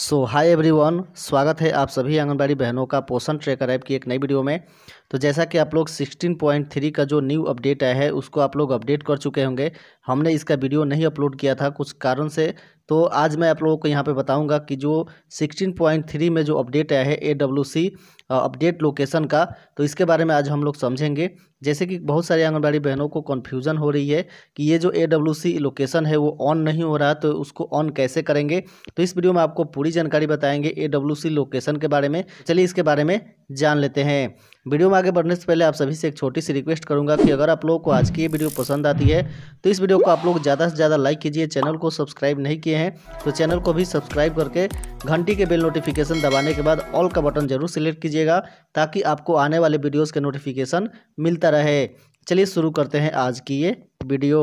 सो hi everyone स्वागत है आप सभी आंगनबाड़ी बहनों का पोषण ट्रैकर ऐप की एक नई वीडियो में तो जैसा कि आप लोग 16.3 का जो न्यू अपडेट आया है उसको आप लोग अपडेट कर चुके होंगे हमने इसका वीडियो नहीं अपलोड किया था कुछ कारण से तो आज मैं आप लोगों को यहाँ पे बताऊँगा कि जो 16.3 में जो अपडेट आया है ए अपडेट लोकेशन का तो इसके बारे में आज हम लोग समझेंगे जैसे कि बहुत सारी आंगनबाड़ी बहनों को कन्फ्यूज़न हो रही है कि ये जो ए लोकेशन है वो ऑन नहीं हो रहा तो उसको ऑन कैसे करेंगे तो इस वीडियो में आपको पूरी जानकारी बताएंगे ए लोकेशन के बारे में चलिए इसके बारे में जान लेते हैं वीडियो में आगे बढ़ने से पहले आप सभी से एक छोटी सी रिक्वेस्ट करूंगा कि अगर आप लोगों को आज की ये वीडियो पसंद आती है तो इस वीडियो को आप लोग ज़्यादा से ज़्यादा लाइक कीजिए चैनल को सब्सक्राइब नहीं किए हैं तो चैनल को भी सब्सक्राइब करके घंटी के बेल नोटिफिकेशन दबाने के बाद ऑल का बटन जरूर सिलेक्ट कीजिएगा ताकि आपको आने वाले वीडियोज़ के नोटिफिकेशन मिलता रहे चलिए शुरू करते हैं आज की ये वीडियो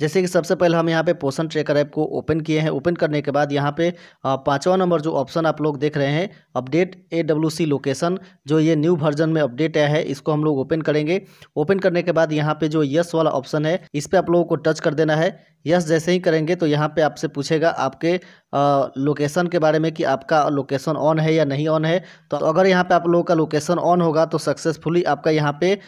जैसे कि सबसे पहले हम यहाँ पे पोषण ट्रेकर ऐप को ओपन किए हैं ओपन करने के बाद यहाँ पे पाँचवा नंबर जो ऑप्शन आप लोग देख रहे हैं update A W C location जो ये न्यू वर्जन में अपडेट आया है इसको हम लोग ओपन करेंगे ओपन करने के बाद यहाँ पे जो यस वाला ऑप्शन है इस पर आप लोगों को टच कर देना है यस जैसे ही करेंगे तो यहाँ पे आपसे पूछेगा आपके लोकेशन के बारे में कि आपका लोकेशन ऑन है या नहीं ऑन है तो अगर यहाँ पे आप लोगों का लोकेशन ऑन होगा तो सक्सेसफुली आपका यहाँ पे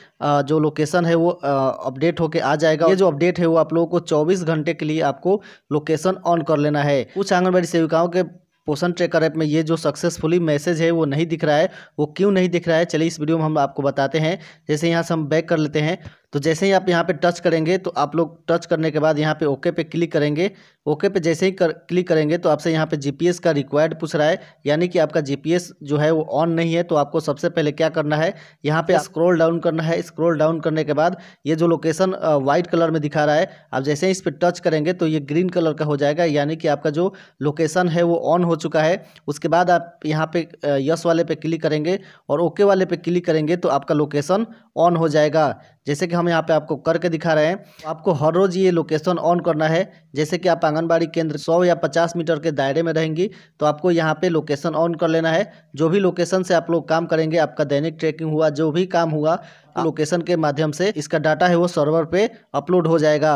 जो लोकेशन है वो अपडेट होके आ जाएगा ये जो अपडेट है वो आप लोगों को चौबीस घंटे के लिए आपको लोकेशन ऑन कर लेना है कुछ आंगनबाड़ी सेविकाओं के पोषण ट्रैकर ऐप में ये जो सक्सेसफुली मैसेज है वो नहीं दिख रहा है वो क्यों नहीं दिख रहा है चलिए इस वीडियो में हम आपको बताते हैं जैसे यहाँ से हम बैक कर लेते हैं तो जैसे ही आप यहाँ पे टच करेंगे तो आप लोग टच करने के बाद यहाँ पे ओके पे क्लिक करेंगे ओके पे जैसे ही कर क्लिक करेंगे तो आपसे यहाँ पे जीपीएस का रिक्वायर्ड पूछ रहा है यानी कि आपका जीपीएस जो है वो ऑन नहीं है तो आपको सबसे पहले क्या करना है यहाँ पे स्क्रॉल डाउन करना है स्क्रॉल डाउन करने के बाद ये जो लोकेशन वाइट कलर में दिखा रहा है आप जैसे ही इस पर टच करेंगे तो ये ग्रीन कलर का हो जाएगा यानी कि आपका जो लोकेशन है वो ऑन हो चुका है उसके बाद आप यहाँ पे यस वाले पे क्लिक करेंगे और ओके वाले पे क्लिक करेंगे तो आपका लोकेशन ऑन हो जाएगा जैसे कि हम यहाँ पे आपको करके दिखा रहे हैं आपको हर रोज़ ये लोकेशन ऑन करना है जैसे कि आप आंगनबाड़ी केंद्र 100 या 50 मीटर के दायरे में रहेंगी तो आपको यहाँ पे लोकेशन ऑन कर लेना है जो भी लोकेशन से आप लोग काम करेंगे आपका दैनिक ट्रैकिंग हुआ जो भी काम हुआ लोकेशन हाँ। के माध्यम से इसका डाटा है वो सर्वर पर अपलोड हो जाएगा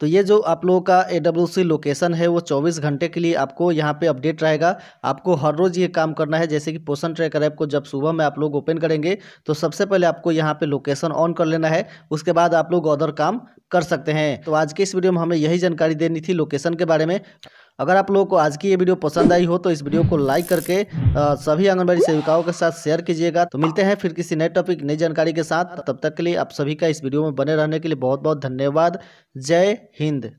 तो ये जो आप लोगों का ए लोकेशन है वो चौबीस घंटे के लिए आपको यहाँ पे अपडेट रहेगा आपको हर रोज़ ये काम करना है जैसे कि पोषण ट्रैकर ऐप को जब सुबह में आप लोग ओपन करेंगे तो सबसे पहले आपको यहाँ पे लोकेशन ऑन कर लेना है उसके बाद आप लोग अदर काम कर सकते हैं तो आज के इस वीडियो में हमें यही जानकारी देनी थी लोकेशन के बारे में अगर आप लोगों को आज की ये वीडियो पसंद आई हो तो इस वीडियो को लाइक करके सभी आंगनबाड़ी सेविकाओं के साथ शेयर कीजिएगा तो मिलते हैं फिर किसी नए टॉपिक नई जानकारी के साथ तब तक के लिए आप सभी का इस वीडियो में बने रहने के लिए बहुत बहुत धन्यवाद जय हिंद